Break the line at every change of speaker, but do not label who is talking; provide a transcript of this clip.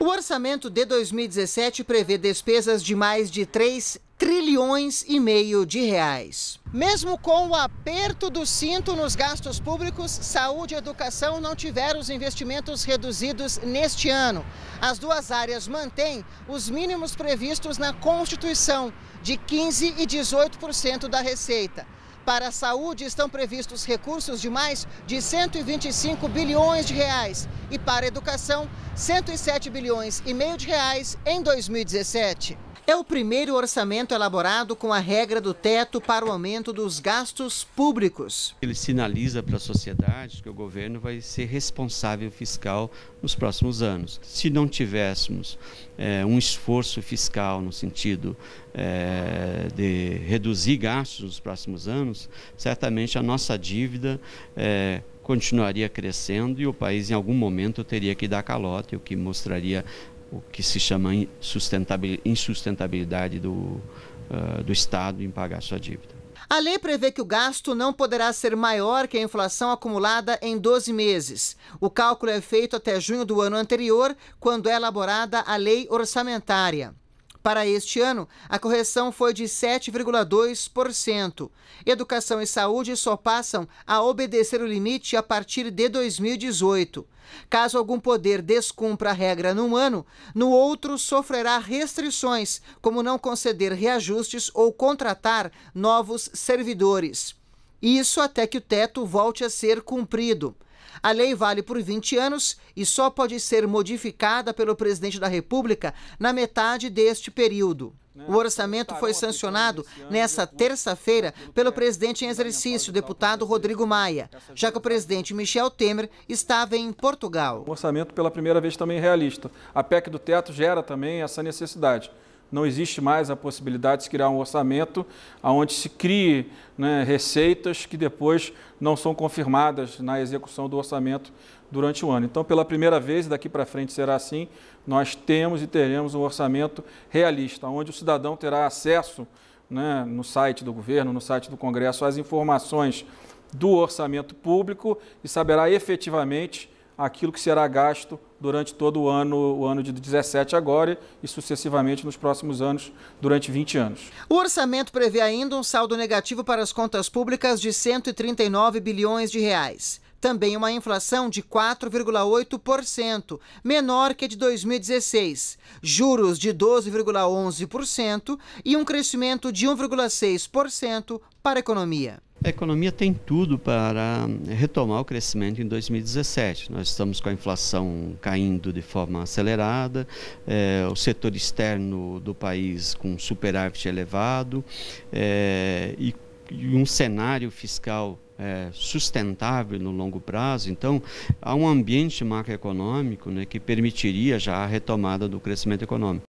O orçamento de 2017 prevê despesas de mais de 3 trilhões e meio de reais. Mesmo com o aperto do cinto nos gastos públicos, saúde e educação não tiveram os investimentos reduzidos neste ano. As duas áreas mantêm os mínimos previstos na Constituição, de 15% e 18% da receita. Para a saúde estão previstos recursos de mais de 125 bilhões de reais e para a educação, 107 bilhões e meio de reais em 2017. É o primeiro orçamento elaborado com a regra do teto para o aumento dos gastos públicos. Ele
sinaliza para a sociedade que o governo vai ser responsável fiscal nos próximos anos. Se não tivéssemos é, um esforço fiscal no sentido é, de reduzir gastos nos próximos anos, certamente a nossa dívida é, continuaria crescendo e o país em algum momento teria que dar calote, o que mostraria o que se chama insustentabilidade do, uh, do Estado em pagar sua dívida.
A lei prevê que o gasto não poderá ser maior que a inflação acumulada em 12 meses. O cálculo é feito até junho do ano anterior, quando é elaborada a lei orçamentária. Para este ano, a correção foi de 7,2%. Educação e saúde só passam a obedecer o limite a partir de 2018. Caso algum poder descumpra a regra num ano, no outro sofrerá restrições, como não conceder reajustes ou contratar novos servidores. Isso até que o teto volte a ser cumprido. A lei vale por 20 anos e só pode ser modificada pelo presidente da República na metade deste período. Né? O orçamento foi então, sancionado nesta terça-feira pelo presidente em exercício, deputado Rodrigo
Maia, já que o presidente Michel Temer estava em Portugal. O orçamento, pela primeira vez, também é realista. A PEC do teto gera também essa necessidade. Não existe mais a possibilidade de se criar um orçamento onde se crie né, receitas que depois não são confirmadas na execução do orçamento durante o ano. Então, pela primeira vez, daqui para frente será assim, nós temos e teremos um orçamento realista, onde o cidadão terá acesso né, no site do governo, no site do Congresso, às informações do orçamento público e saberá efetivamente aquilo que será gasto durante todo o ano, o ano de 17 agora e sucessivamente nos próximos anos, durante 20 anos.
O orçamento prevê ainda um saldo negativo para as contas públicas de 139 bilhões de reais. Também uma inflação de 4,8%, menor que a de 2016, juros de 12,11% e um crescimento de 1,6% para a economia.
A economia tem tudo para eh, retomar o crescimento em 2017. Nós estamos com a inflação caindo de forma acelerada, é, o setor externo do país com superávit elevado é, e, e um cenário fiscal é, sustentável no longo prazo. Então, há um ambiente macroeconômico né, que permitiria já a retomada do crescimento econômico.